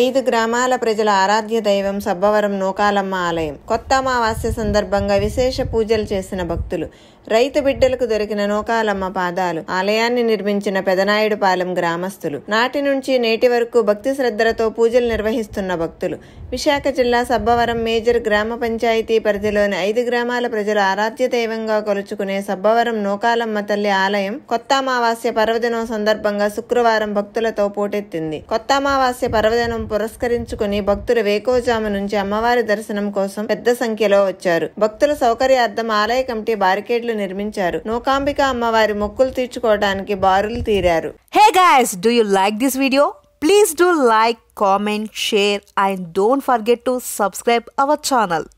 ఐదు గ్రామాల ప్రజల ఆరాధ్య దైవం సబ్బవరం నూకాలమ్మ ఆలయం కొత్త అమావాస్య సందర్భంగా విశేష పూజలు చేసిన భక్తులు రైతు బిడ్డలకు దొరికిన నూకాలమ్మ పాదాలు ఆలయాన్ని నిర్మించిన పెదనాయుడుపాలెం గ్రామస్తులు నాటి నుంచి నేటి వరకు భక్తి శ్రద్ధలతో పూజలు నిర్వహిస్తున్న భక్తులు విశాఖ జిల్లా సబ్బవరం మేజర్ గ్రామ పంచాయతీ పరిధిలోని ఐదు గ్రామాల ప్రజలు ఆరాధ్య దైవంగా కొలుచుకునే సబ్బవరం నూకాలమ్మ తల్లి ఆలయం కొత్త అమావాస్య పర్వదినం సందర్భంగా శుక్రవారం భక్తులతో పోటెత్తింది కొత్త అమావాస్య పర్వదినం శనివారం పురస్కరించుకుని భక్తులు వేకోజాము నుంచి అమ్మవారి దర్శనం కోసం పెద్ద సంఖ్యలో వచ్చారు భక్తుల సౌకర్యార్థం ఆలయ కమిటీ బారికేడ్లు నిర్మించారు నూకాంబిక అమ్మవారి మొక్కులు తీర్చుకోవడానికి బారులు తీరారు hey guys do you like this video please do like comment share and don't forget to subscribe our channel